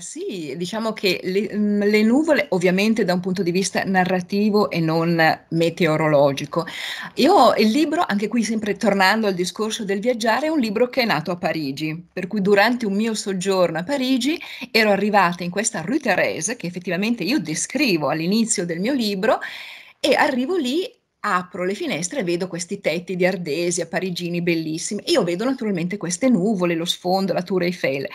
Sì, diciamo che le, mhmm, le, nuvole ovviamente da un punto di vista narrativo e non meteorologico. Io il libro, anche qui sempre tornando al discorso del viaggiare, è un libro che è nato a Parigi, per cui durante un mio soggiorno a Parigi ero arrivata in questa Rue Thérèse, che effettivamente io descrivo all'inizio del mio libro, e arrivo lì apro le finestre e vedo questi tetti di ardesia parigini bellissimi. Io vedo naturalmente queste nuvole, lo sfondo, la Tour Eiffel.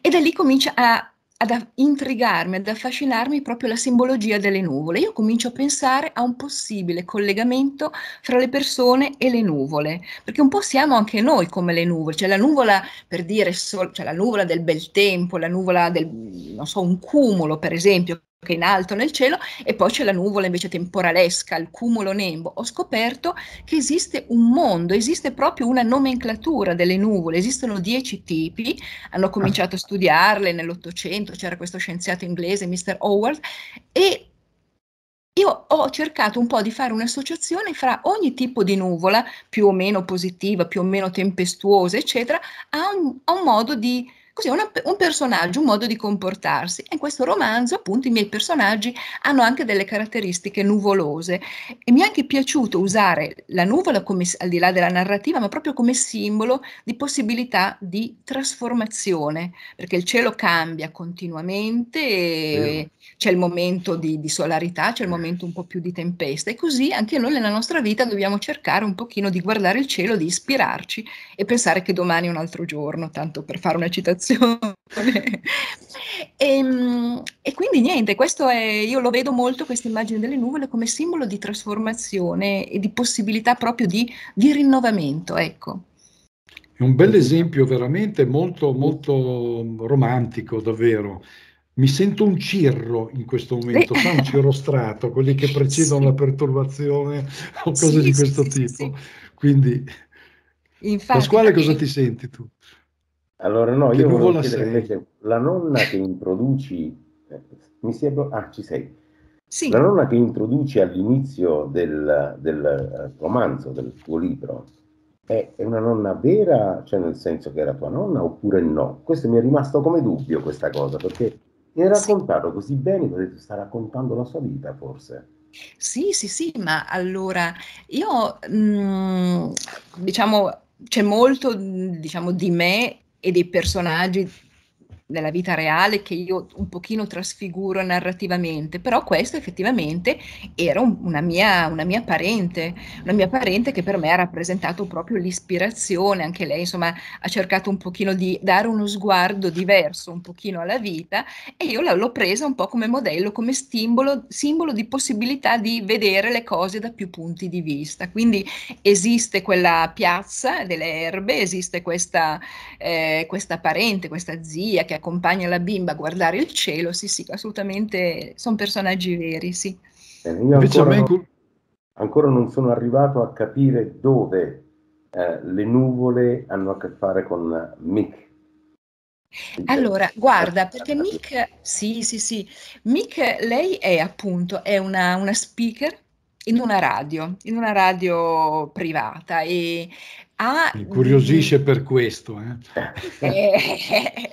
E da lì comincia a ad intrigarmi, ad affascinarmi proprio la simbologia delle nuvole. Io comincio a pensare a un possibile collegamento fra le persone e le nuvole, perché un po' siamo anche noi come le nuvole, cioè la nuvola per dire sol- cioè la nuvola del bel tempo, la nuvola del non so, un cumulo, per esempio, che è in alto nel cielo e poi c'è la nuvola invece temporalesca, il cumulo nembo. Ho scoperto che esiste un mondo, esiste proprio una nomenclatura delle nuvole, esistono dieci tipi, hanno ah. cominciato a studiarle nell'Ottocento, c'era questo scienziato inglese, Mr. Howard, e io ho cercato un po' di fare un'associazione fra ogni tipo di nuvola, più o meno positiva, più o meno tempestuosa, eccetera, a un, a un modo di Così una, un personaggio, un modo di comportarsi. E in questo romanzo, appunto, i miei personaggi hanno anche delle caratteristiche nuvolose e mi è anche piaciuto usare la nuvola come, al di là della narrativa, ma proprio come simbolo di possibilità di trasformazione, perché il cielo cambia continuamente, c'è il momento di, di solarità, c'è il momento un po' più di tempesta e così anche noi nella nostra vita dobbiamo cercare un pochino di guardare il cielo, di ispirarci e pensare che domani è un altro giorno, tanto per fare una citazione situazione. e, ehm, e, quindi niente, questo è, io lo vedo molto questa immagine delle nuvole come simbolo di trasformazione e di possibilità proprio di, di rinnovamento, ecco. È un bel esempio veramente molto, molto romantico, davvero. Mi sento un cirro in questo momento, sì. un cirro strato, quelli che precedono sì. la perturbazione o cose sì, di questo tipo. Quindi, Infatti, Pasquale, cosa ti senti tu? Allora, no, io volevo chiedere sei. invece la nonna che introduci, eh, mi sembra, ah, ci sei. Sì. La nonna che introduci all'inizio del, del eh, romanzo, del tuo libro, è, è, una nonna vera, cioè nel senso che era tua nonna oppure no? Questo mi è rimasto come dubbio, questa cosa, perché mi hai raccontato sì. così bene che ho sta raccontando la sua vita, forse. Sì, sì, sì, ma allora io, mh, mm, diciamo, c'è molto diciamo, di me e dei personaggi della vita reale che io un pochino trasfiguro narrativamente, però questo effettivamente era un, una, mia, una, mia, parente, una mia parente che per me ha rappresentato proprio l'ispirazione, anche lei insomma ha cercato un pochino di dare uno sguardo diverso un pochino alla vita e io l'ho presa un po' come modello, come simbolo, simbolo di possibilità di vedere le cose da più punti di vista. Quindi esiste quella piazza delle erbe, esiste questa, eh, questa parente, questa zia che ha accompagna la bimba a guardare il cielo, sì, sì, assolutamente sono personaggi veri, sì. Eh, io ancora non, ancora, non, sono arrivato a capire dove eh, le nuvole hanno a che fare con Mick. Allora, guarda, perché Mick, sì, sì, sì, Mick, lei è appunto, è una, una speaker in una radio, in una radio privata e ha... Ah, Mi curiosisce mm. per questo. Eh. eh.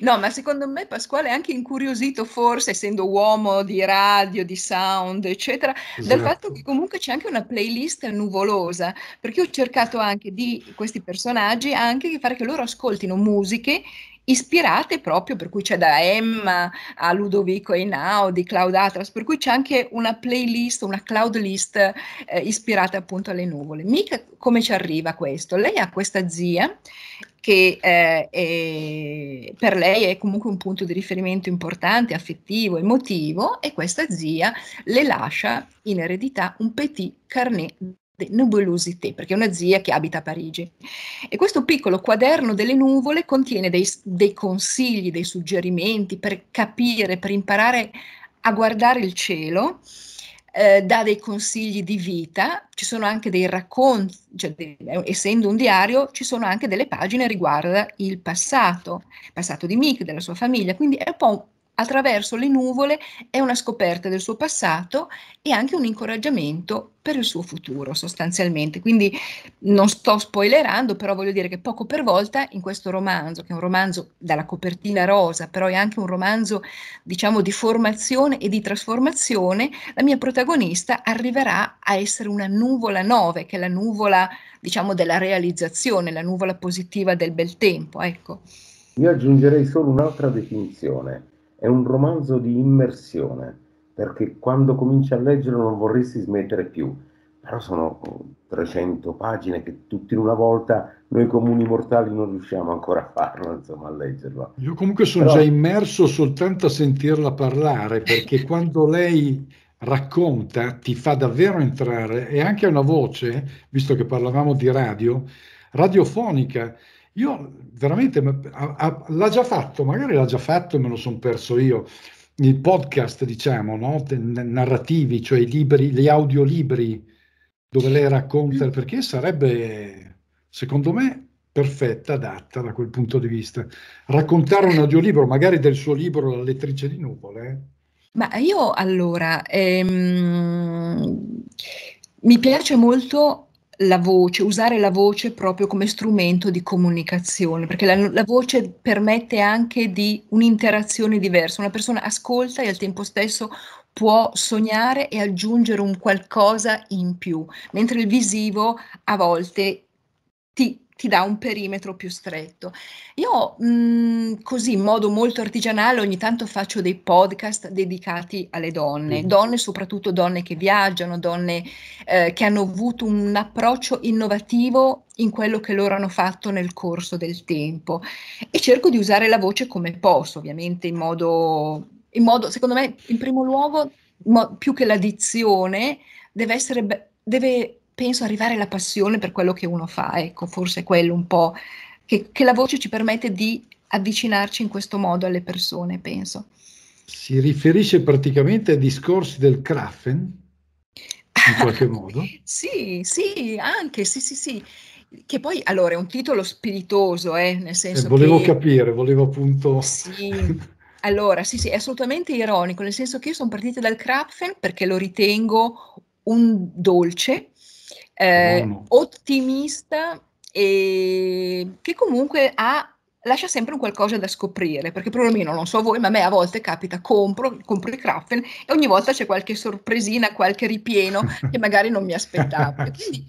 no, ma secondo me Pasquale è anche incuriosito, forse essendo uomo di radio, di sound, eccetera, esatto. dal fatto che comunque c'è anche una playlist nuvolosa, perché ho cercato anche di questi personaggi anche di fare che loro ascoltino musiche ispirate proprio, per cui c'è da Emma a Ludovico Einaudi, Cloud Atlas, per cui c'è anche una playlist, una cloud list eh, ispirata appunto alle nuvole. Mica come ci arriva questo? Lei ha questa zia che eh, è, per lei è comunque un punto di riferimento importante, affettivo, emotivo, e questa zia le lascia in eredità un petit carnet Nebulosité, perché è una zia che abita a Parigi. E questo piccolo quaderno delle nuvole contiene dei, dei consigli, dei suggerimenti per capire, per imparare a guardare il cielo, eh, dà dei consigli di vita, ci sono anche dei racconti, cioè, essendo un diario, ci sono anche delle pagine riguardo il passato, il passato di Mick, della sua famiglia, quindi è un po' attraverso le nuvole è una scoperta del suo passato e anche un incoraggiamento per il suo futuro sostanzialmente. Quindi non sto spoilerando, però voglio dire che poco per volta in questo romanzo, che è un romanzo dalla copertina rosa, però è anche un romanzo diciamo di formazione e di trasformazione, la mia protagonista arriverà a essere una nuvola 9, che è la nuvola diciamo della realizzazione, la nuvola positiva del bel tempo, ecco. Io aggiungerei solo un'altra definizione, è un romanzo di immersione, perché quando cominci a leggere non vorresti smettere più, però sono 300 pagine che tutti in una volta noi comuni mortali non riusciamo ancora a farlo, insomma, a leggerlo. Io comunque sono però... già immerso soltanto a sentirla parlare, perché quando lei racconta ti fa davvero entrare e anche una voce, visto che parlavamo di radio, radiofonica io veramente a, a, l'ha già fatto, magari l'ha già fatto e me lo sono perso io. I podcast, diciamo, no? narrativi, cioè i libri, gli audiolibri dove lei racconta, perché sarebbe, secondo me, perfetta, adatta da quel punto di vista. Raccontare un audiolibro, magari del suo libro La lettrice di nuvole. Ma io allora, ehm, mi piace molto la voce, usare la voce proprio come strumento di comunicazione, perché la, la, voce permette anche di un'interazione diversa. Una persona ascolta e al tempo stesso può sognare e aggiungere un qualcosa in più, mentre il visivo a volte ti ti dà un perimetro più stretto. Io mh, mm, così in modo molto artigianale ogni tanto faccio dei podcast dedicati alle donne, mm. donne soprattutto donne che viaggiano, donne eh, che hanno avuto un approccio innovativo in quello che loro hanno fatto nel corso del tempo e cerco di usare la voce come posso, ovviamente in modo, in modo secondo me in primo luogo mo- più che l'addizione, deve essere... Be- deve penso arrivare alla passione per quello che uno fa, ecco, forse quello un po' che, che la voce ci permette di avvicinarci in questo modo alle persone, penso. Si riferisce praticamente ai discorsi del Krafen, in qualche modo? sì, sì, anche, sì, sì, sì. Che poi, allora, è un titolo spiritoso, eh, nel eh, senso eh, Volevo che... capire, volevo appunto... Sì. Allora, sì, sì, è assolutamente ironico, nel senso che io sono partita dal Krapfen perché lo ritengo un dolce eh, ottimista e che comunque ha lascia sempre un qualcosa da scoprire, perché perlomeno non so voi, ma a me a volte capita, compro, compro i Kraffen e ogni volta c'è qualche sorpresina, qualche ripieno che magari non mi aspettavo. Quindi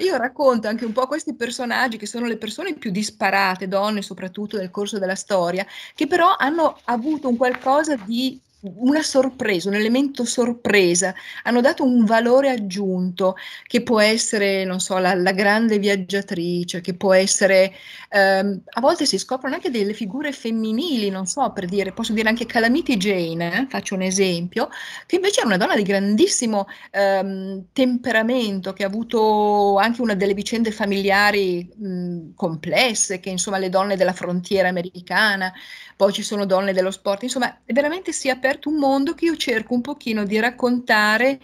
io racconto anche un po' questi personaggi che sono le persone più disparate, donne soprattutto nel corso della storia, che però hanno avuto un qualcosa di una sorpresa, un elemento sorpresa, hanno dato un valore aggiunto che può essere, non so, la, la grande viaggiatrice, che può essere, ehm, a volte si scoprono anche delle figure femminili, non so, per dire, posso dire anche Calamity Jane, eh, faccio un esempio, che invece è una donna di grandissimo ehm, temperamento, che ha avuto anche una delle vicende familiari mh, complesse, che insomma le donne della frontiera americana, poi ci sono donne dello sport, insomma, veramente si è aperto scoperto un mondo che io cerco un pochino di raccontare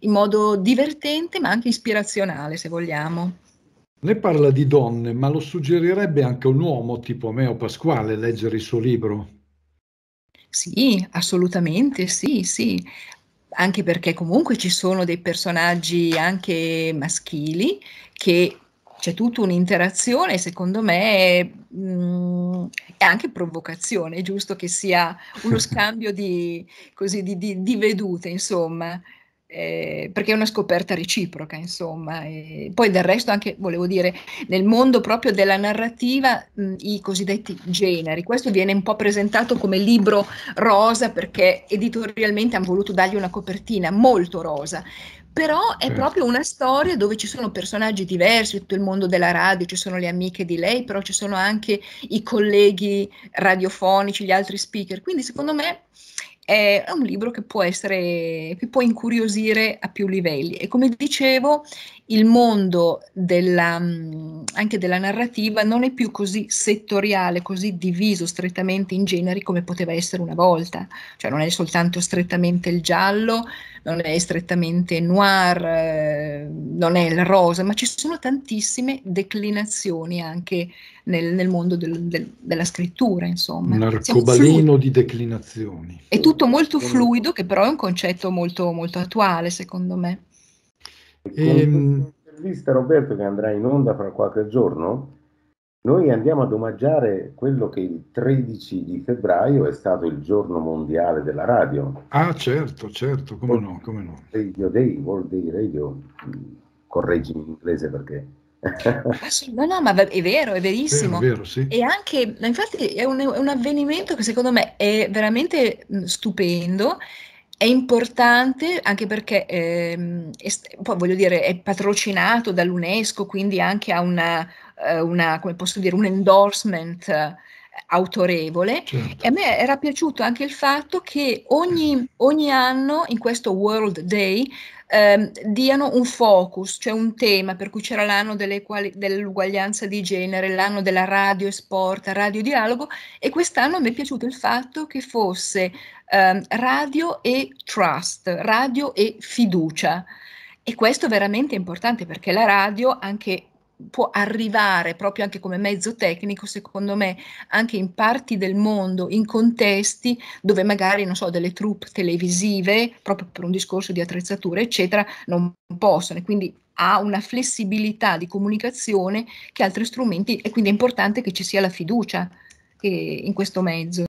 in modo divertente ma anche ispirazionale se vogliamo. Lei parla di donne, ma lo suggerirebbe anche un uomo tipo Meo Pasquale leggere il suo libro? Sì, assolutamente, sì, sì. Anche perché comunque ci sono dei personaggi anche maschili che c'è tutta un'interazione, secondo me, mh, mhmm, è anche provocazione, è giusto che sia uno scambio di, così, di, di, di vedute, insomma, eh, perché è una scoperta reciproca, insomma. E poi del resto anche, volevo dire, nel mondo proprio della narrativa, mh, i cosiddetti generi, questo viene un po' presentato come libro rosa perché editorialmente hanno voluto dargli una copertina molto rosa, però è proprio una storia dove ci sono personaggi diversi, tutto il mondo della radio, ci sono le amiche di lei, però ci sono anche i colleghi radiofonici, gli altri speaker, quindi secondo me è un libro che può essere, che può incuriosire a più livelli e come dicevo il mondo della, anche della narrativa non è più così settoriale, così diviso strettamente in generi come poteva essere una volta, cioè non è soltanto strettamente il giallo, non è strettamente noir, eh, non è il rosa, ma ci sono tantissime declinazioni anche nel, nel mondo del, del, della scrittura, insomma. Un arcobaleno di declinazioni. È tutto molto fluido, che però è un concetto molto, molto attuale, secondo me. E... Ehm, intervista Roberto che andrà in onda fra qualche giorno, noi andiamo ad omaggiare quello che il 13 di febbraio è stato il giorno mondiale della radio. Ah, certo, certo, come World no, come no. Radio Day, World Day Radio, mm, correggimi in inglese perché ah, no, no, ma è vero, è verissimo. È vero, sì. E anche, infatti, è un, è un, avvenimento che secondo me è veramente mm, stupendo è importante anche perché ehm, est- poi voglio dire è patrocinato dall'UNESCO, quindi anche ha una, eh, una come posso dire, un endorsement autorevole certo. e a me era piaciuto anche il fatto che ogni, ogni anno in questo World Day eh, diano un focus, cioè un tema, per cui c'era l'anno delle quali- dell'uguaglianza di genere, l'anno della radio e sport, radio dialogo e quest'anno mi è piaciuto il fatto che fosse eh, radio e trust, radio e fiducia. E questo veramente è veramente importante perché la radio, anche può arrivare proprio anche come mezzo tecnico, secondo me, anche in parti del mondo, in contesti dove magari, non so, delle troupe televisive, proprio per un discorso di attrezzature, eccetera, non possono. E quindi ha una flessibilità di comunicazione che altri strumenti, e quindi è importante che ci sia la fiducia eh, in questo mezzo.